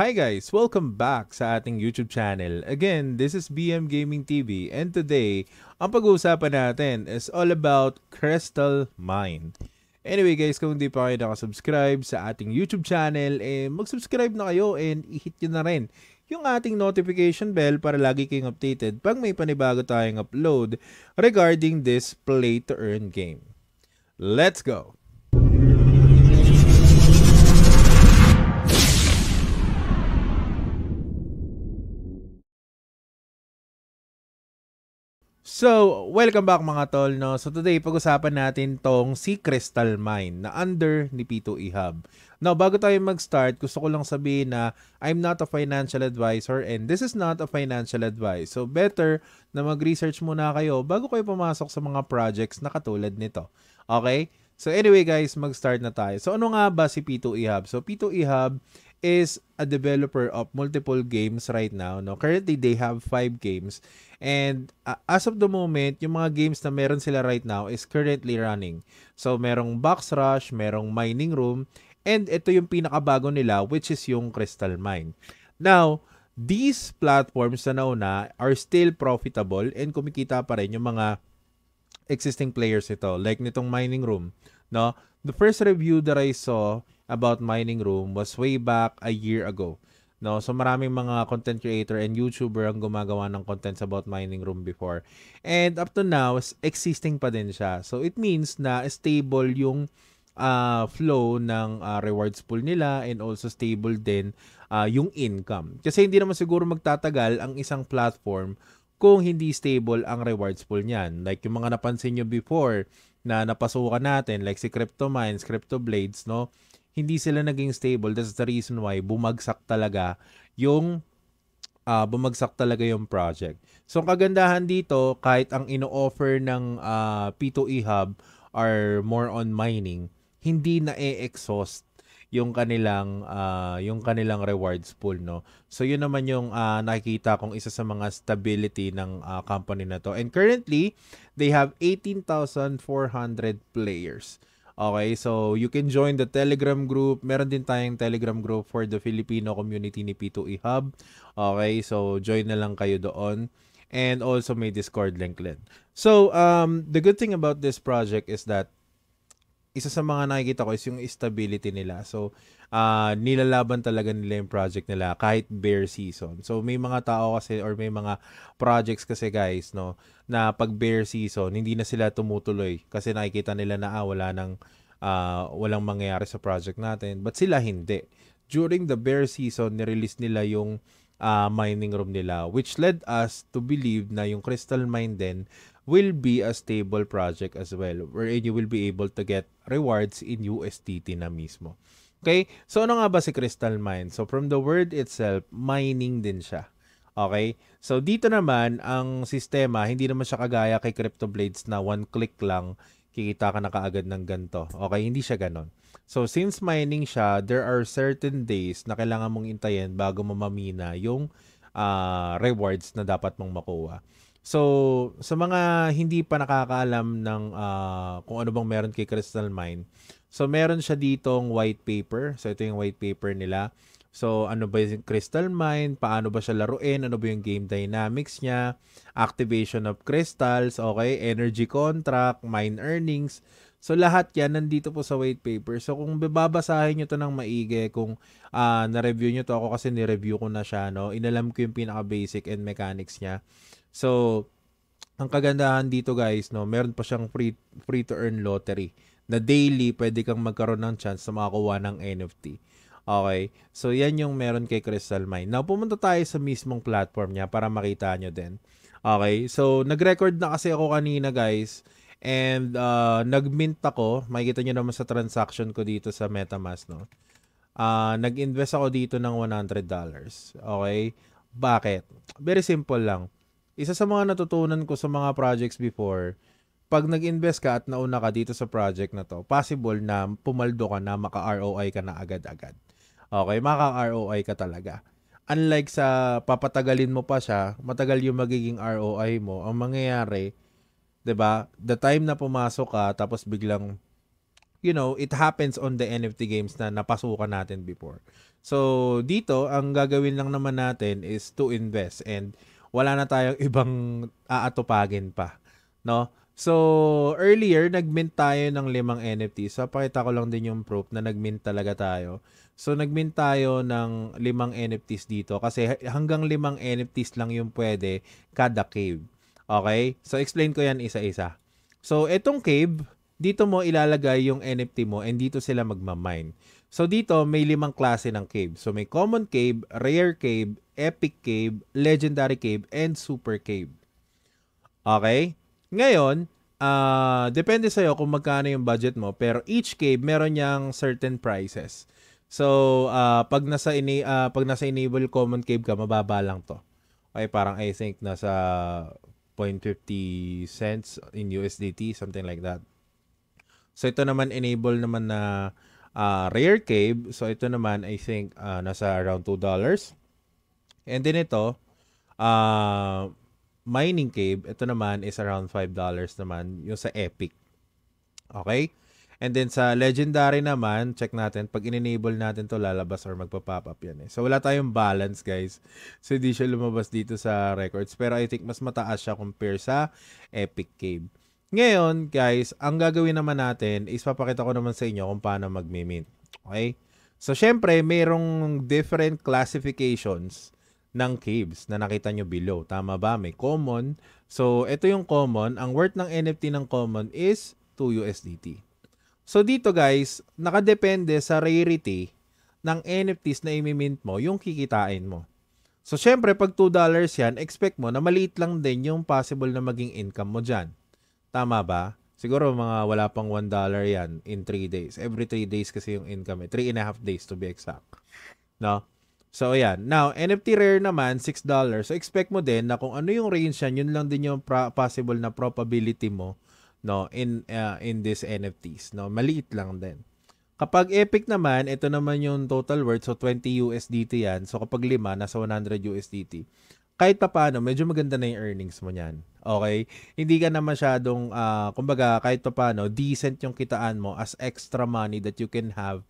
Hi guys! Welcome back sa ating YouTube channel. Again, this is BM Gaming TV and today, ang pag-uusapan natin is all about Crystal Mine. Anyway guys, kung hindi pa kayo nakasubscribe sa ating YouTube channel, eh, mag-subscribe na kayo and i-hit nyo na rin yung ating notification bell para lagi kayong updated pag may panibago tayong upload regarding this play-to-earn game. Let's go! So, welcome back mga tol. No? So today, pag-usapan natin tong si Crystal Mine na under ni Pito Ihab. Now, bago tayo mag-start, gusto ko lang sabihin na I'm not a financial advisor and this is not a financial advice. So better na mag-research muna kayo bago kayo pumasok sa mga projects na katulad nito. Okay? So anyway guys, mag-start na tayo. So ano nga ba si P2 Ihab? So P2 Ihab is a developer of multiple games right now. No? Currently, they have five games. And uh, as of the moment, yung mga games na meron sila right now is currently running. So, merong Box Rush, merong Mining Room, and ito yung pinakabago nila which is yung Crystal Mine. Now, these platforms na nauna are still profitable and kumikita pa rin yung mga existing players ito Like nitong Mining Room. No? The first review that I saw about Mining Room was way back a year ago. No, so maraming mga content creator and YouTuber ang gumagawa ng contents about mining room before. And up to now, existing pa din siya. So it means na stable yung uh, flow ng uh, rewards pool nila and also stable din uh, yung income. Kasi hindi naman siguro magtatagal ang isang platform kung hindi stable ang rewards pool niyan. Like yung mga napansin nyo before na napasukan natin, like si CryptoMines, CryptoBlades, no? hindi sila naging stable. That's the reason why bumagsak talaga yung uh, bumagsak talaga yung project. So ang kagandahan dito, kahit ang ino-offer ng uh, ah, P2E Hub are more on mining, hindi na exhaust yung kanilang uh, yung kanilang rewards pool no. So yun naman yung uh, nakikita kong isa sa mga stability ng uh, company na to. And currently, they have 18,400 players. Okay, so you can join the Telegram group. Meron din tayong Telegram group for the Filipino community ni P2E Hub. Okay, so join na lang kayo doon. And also may Discord link din. So, um, the good thing about this project is that isa sa mga nakikita ko is yung stability nila. So, uh, nilalaban talaga nila yung project nila kahit bare season. So, may mga tao kasi or may mga projects kasi guys, no, na pag bare season, hindi na sila tumutuloy kasi nakikita nila na ah, wala nang uh, walang mangyayari sa project natin. But sila hindi. During the bare season, nirelease nila yung uh, mining room nila which led us to believe na yung crystal mine din will be a stable project as well wherein you will be able to get rewards in USDT na mismo. Okay? So ano nga ba si Crystal Mine? So from the word itself, mining din siya. Okay? So dito naman, ang sistema, hindi naman siya kagaya kay CryptoBlades na one click lang, kikita ka na kaagad ng ganto. Okay? Hindi siya ganon. So since mining siya, there are certain days na kailangan mong intayin bago mo mamina yung uh, rewards na dapat mong makuha. So, sa mga hindi pa nakakaalam ng uh, kung ano bang meron kay Crystal Mine, so meron siya ditong white paper. So, ito yung white paper nila. So, ano ba yung Crystal Mine? Paano ba siya laruin? Ano ba yung game dynamics niya? Activation of crystals, okay? Energy contract, mine earnings. So, lahat yan nandito po sa white paper. So, kung babasahin nyo to ng maigi, kung uh, na-review nyo to, ako kasi ni-review ko na siya, no? Inalam ko yung pinaka-basic and mechanics niya. So, ang kagandahan dito guys, no, meron pa siyang free, free to earn lottery na daily pwede kang magkaroon ng chance na makakuha ng NFT. Okay? So, yan yung meron kay Crystal Mine. Now, pumunta tayo sa mismong platform niya para makita nyo din. Okay? So, nag-record na kasi ako kanina guys. And uh, nag-mint ako. Makikita nyo naman sa transaction ko dito sa MetaMask, no? Uh, nag-invest ako dito ng $100. Okay? Bakit? Very simple lang isa sa mga natutunan ko sa mga projects before, pag nag-invest ka at nauna ka dito sa project na to, possible na pumaldo ka na maka-ROI ka na agad-agad. Okay, maka-ROI ka talaga. Unlike sa papatagalin mo pa siya, matagal yung magiging ROI mo. Ang mangyayari, 'di ba? The time na pumasok ka tapos biglang you know, it happens on the NFT games na napasukan natin before. So, dito, ang gagawin lang naman natin is to invest and wala na tayong ibang aatupagin pa, no? So, earlier, nagmint tayo ng limang NFT. So, pakita ko lang din yung proof na nagmint talaga tayo. So, nagmint tayo ng limang NFTs dito kasi hanggang limang NFTs lang yung pwede kada cave. Okay? So, explain ko yan isa-isa. So, itong cave, dito mo ilalagay yung NFT mo and dito sila magmamine. So, dito may limang klase ng cave. So, may common cave, rare cave, Epic Cave, Legendary Cave, and Super Cave. Okay? Ngayon, uh, depende sa'yo kung magkano yung budget mo, pero each cave meron niyang certain prices. So, uh, pag nasa ini uh, pag nasa enable common cave ka, mababa lang 'to. Okay, parang I think nasa 0.50 cents in USDT, something like that. So ito naman enable naman na uh, rare cave. So ito naman I think uh, nasa around $2. And then ito, uh, mining cave, ito naman is around $5 naman yung sa epic. Okay? And then sa legendary naman, check natin, pag in-enable natin to lalabas or magpa-pop up yan eh. So wala tayong balance guys. So hindi siya lumabas dito sa records. Pero I think mas mataas siya compare sa Epic Cave. Ngayon guys, ang gagawin naman natin is papakita ko naman sa inyo kung paano mag-mint. Okay? So syempre, mayroong different classifications ng caves na nakita nyo below. Tama ba? May common. So, ito yung common. Ang worth ng NFT ng common is 2 USDT. So, dito guys, nakadepende sa rarity ng NFTs na imimint mo yung kikitain mo. So, syempre, pag $2 yan, expect mo na maliit lang din yung possible na maging income mo dyan. Tama ba? Siguro mga wala pang $1 yan in 3 days. Every 3 days kasi yung income eh. 3 and a half days to be exact. No? So ayan. Now, NFT rare naman, $6. So expect mo din na kung ano yung range yan, yun lang din yung possible na probability mo no in uh, in this NFTs no maliit lang din kapag epic naman ito naman yung total worth so 20 USDT yan so kapag lima nasa 100 USDT kahit pa paano medyo maganda na yung earnings mo niyan okay hindi ka na masyadong uh, kumbaga kahit pa paano decent yung kitaan mo as extra money that you can have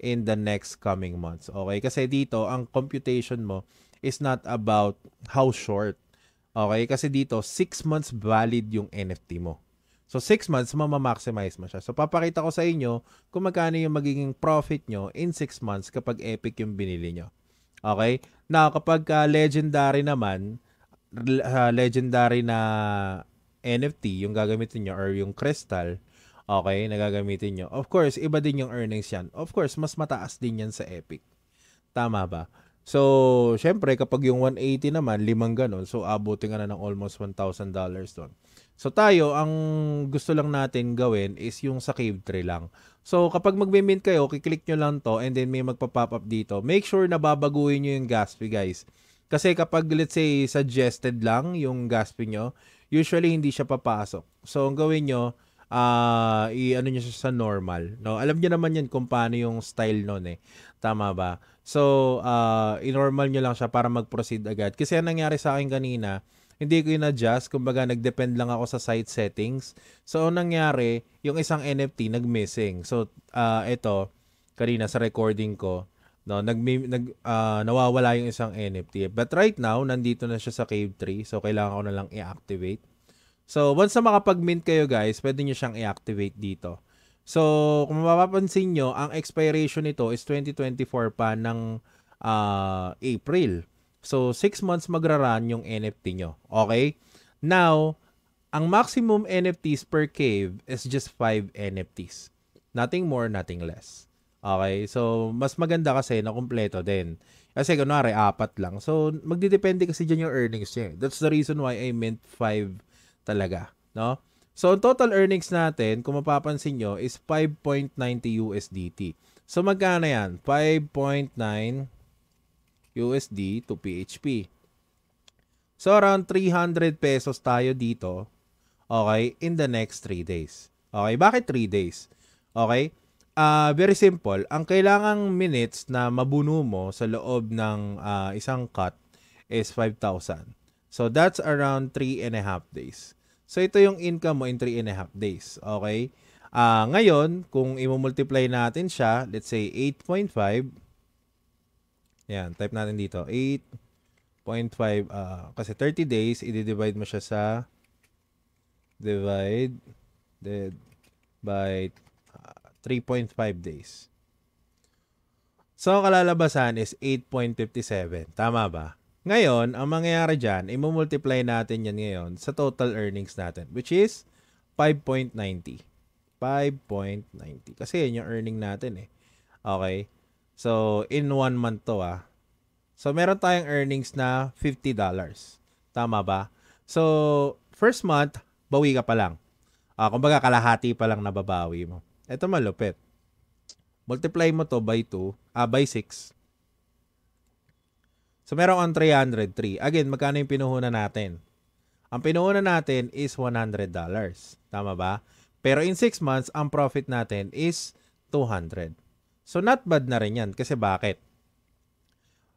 in the next coming months. Okay? Kasi dito, ang computation mo is not about how short. Okay? Kasi dito, 6 months valid yung NFT mo. So, 6 months, mamamaximize mo siya. So, papakita ko sa inyo kung magkano yung magiging profit nyo in 6 months kapag epic yung binili nyo. Okay? Now, kapag uh, legendary naman, uh, legendary na NFT, yung gagamitin nyo or yung crystal, Okay, nagagamitin nyo. Of course, iba din yung earnings yan. Of course, mas mataas din yan sa Epic. Tama ba? So, syempre, kapag yung 180 naman, limang ganun. So, abutin ka na ng almost $1,000 doon. So tayo, ang gusto lang natin gawin is yung sa cave tray lang. So kapag mag mint kayo, kiklik nyo lang to and then may magpa-pop up dito. Make sure na babaguhin nyo yung gas fee guys. Kasi kapag let's say suggested lang yung gas fee nyo, usually hindi siya papasok. So ang gawin nyo, uh, i-ano niya siya sa normal. No? Alam niya naman yan kung paano yung style noon eh. Tama ba? So, uh, i-normal niya lang siya para mag-proceed agad. Kasi ang nangyari sa akin kanina, hindi ko in-adjust. Kumbaga, nag-depend lang ako sa site settings. So, ang nangyari, yung isang NFT nag-missing. So, uh, ah, ito, kanina sa recording ko, no, nag, nag uh, nawawala yung isang NFT. But right now, nandito na siya sa Cave 3. So, kailangan ko na lang i-activate. So, once na makapag-mint kayo guys, pwede nyo siyang i-activate dito. So, kung mapapansin nyo, ang expiration nito is 2024 pa ng uh, April. So, 6 months magraran yung NFT nyo. Okay? Now, ang maximum NFTs per cave is just 5 NFTs. Nothing more, nothing less. Okay? So, mas maganda kasi na kumpleto din. Kasi kunwari, apat lang. So, magdidepende kasi dyan yung earnings niya. Eh. That's the reason why I meant 5 talaga, no? So, total earnings natin, kung mapapansin nyo, is 5.90 USDT. So, magkano yan? 5.9 USD to PHP. So, around 300 pesos tayo dito, okay, in the next 3 days. Okay, bakit 3 days? Okay, uh, very simple. Ang kailangang minutes na mabuno mo sa loob ng uh, isang cut is 5,000. So, that's around 3 and a half days. So ito yung income mo in 3 and a half days. Okay? Uh, ngayon, kung i-multiply natin siya, let's say 8.5. Yan, type natin dito. 8.5 uh, ah, kasi 30 days, i-divide mo siya sa divide divided by uh, ah, 3.5 days. So, ang kalalabasan is 8.57. Tama ba? Ngayon, ang mangyayari dyan, i-multiply natin yan ngayon sa total earnings natin, which is 5.90. 5.90. Kasi yun yung earning natin eh. Okay? So, in one month to ah. So, meron tayong earnings na $50. Tama ba? So, first month, bawi ka pa lang. Ah, kumbaga, kalahati pa lang nababawi mo. Ito malupit. Multiply mo to by 2, ah, by 6. So meron kang 303. Again, magkano yung pinuhunan natin? Ang pinuhunan natin is $100. Tama ba? Pero in 6 months, ang profit natin is 200. So not bad na rin yan. Kasi bakit?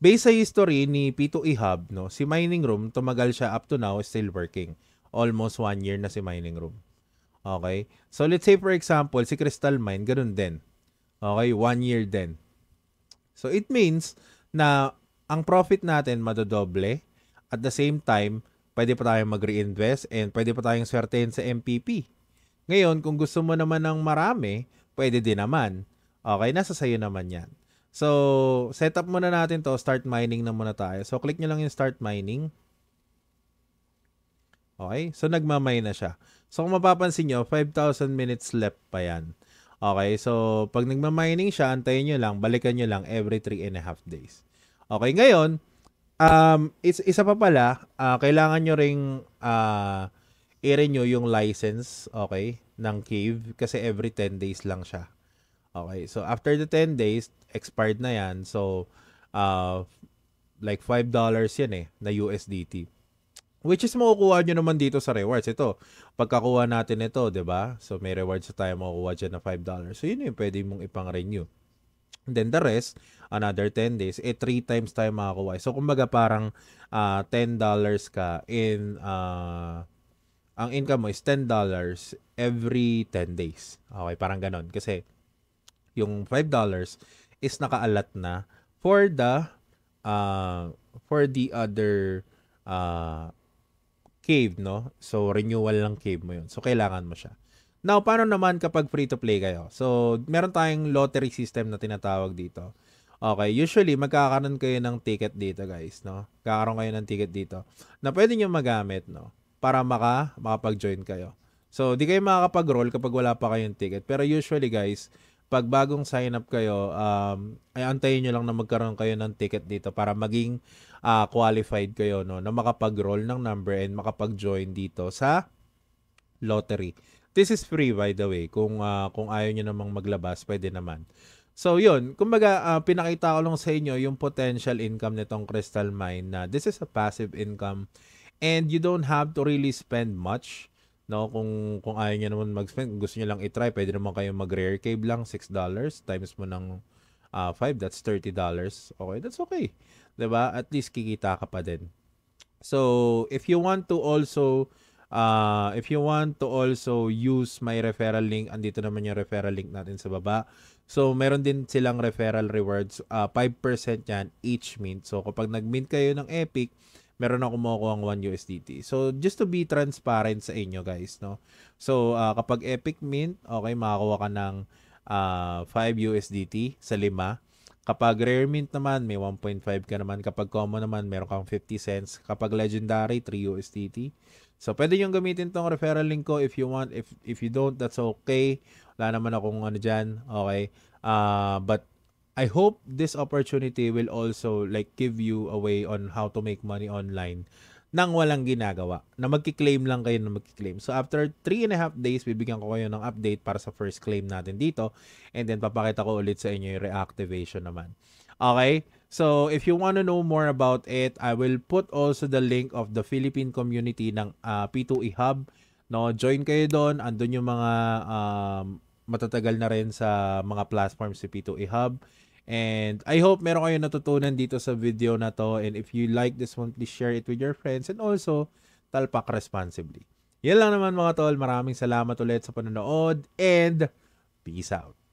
Based sa history ni P2 Ihab, no, si Mining Room, tumagal siya up to now, still working. Almost one year na si Mining Room. Okay? So let's say for example, si Crystal Mine, ganun din. Okay? One year din. So it means na ang profit natin madodoble. At the same time, pwede pa tayong mag-reinvest and pwede pa tayong swertein sa MPP. Ngayon, kung gusto mo naman ng marami, pwede din naman. Okay, nasa sayo naman yan. So, set up muna natin to. Start mining na muna tayo. So, click nyo lang yung start mining. Okay? So, nagmamine na siya. So, kung mapapansin nyo, 5,000 minutes left pa yan. Okay? So, pag nagmamining siya, antayin nyo lang, balikan nyo lang every 3 and a half days. Okay, ngayon, um, is, isa pa pala, uh, kailangan nyo ring uh, i-renew yung license, okay, ng cave kasi every 10 days lang siya. Okay, so after the 10 days, expired na yan. So, uh, like $5 yan eh, na USDT. Which is makukuha nyo naman dito sa rewards. Ito, pagkakuha natin ito, ba diba? So, may rewards sa tayo makukuha dyan na $5. So, yun yung pwede mong ipang-renew. Then the rest, another 10 days, eh 3 times tayo makakuha. So kumbaga parang uh, ah, $10 ka in uh, ang income mo is $10 every 10 days. Okay, parang ganon. Kasi yung $5 is nakaalat na for the uh, for the other uh, cave, no? So, renewal lang cave mo yun. So, kailangan mo siya. Now, paano naman kapag free-to-play kayo? So, meron tayong lottery system na tinatawag dito. Okay, usually magkakaroon kayo ng ticket dito, guys, no? Magkakaroon kayo ng ticket dito na pwede niyo magamit, no? Para maka makapag-join kayo. So, di kayo makakapag-roll kapag wala pa kayong ticket. Pero usually, guys, pag bagong sign up kayo, um, ay antayin nyo lang na magkaroon kayo ng ticket dito para maging uh, qualified kayo no, na makapag-roll ng number and makapag-join dito sa lottery. This is free by the way. Kung uh, kung ayaw niyo namang maglabas, pwede naman. So yun, kumbaga uh, pinakita ko lang sa inyo yung potential income nitong Crystal Mine na this is a passive income and you don't have to really spend much no kung kung ayaw niya naman mag-spend kung gusto niya lang i-try pwede naman kayo mag-rare cave lang $6 times mo ng uh, ah, 5 that's $30 okay that's okay 'di ba at least kikita ka pa din so if you want to also Uh, if you want to also use my referral link, andito naman yung referral link natin sa baba. So, meron din silang referral rewards. Uh, ah, 5% yan each mint. So, kapag nag-mint kayo ng Epic, meron ako kumukuha ng 1 USDT. So, just to be transparent sa inyo guys, no? So, uh, kapag Epic Mint, okay, makakuha ka ng uh, 5 USDT sa lima. Kapag rare mint naman, may 1.5 ka naman. Kapag common naman, meron kang 50 cents. Kapag legendary, 3 USDT. So, pwede nyo gamitin tong referral link ko if you want. If, if you don't, that's okay. Wala naman akong ano dyan. Okay. Uh, but I hope this opportunity will also like give you a way on how to make money online nang walang ginagawa. Na magki-claim lang kayo na magki-claim. So after 3 and a half days, bibigyan ko kayo ng update para sa first claim natin dito. And then papakita ko ulit sa inyo yung reactivation naman. Okay? So if you want to know more about it, I will put also the link of the Philippine community ng uh, ah, P2E Hub. No, join kayo doon. Andun yung mga um, matatagal na rin sa mga platforms si P2E Hub And I hope meron kayo natutunan dito sa video na to. And if you like this one, please share it with your friends. And also, talpak responsibly. Yan lang naman mga tol. Maraming salamat ulit sa panonood. And peace out.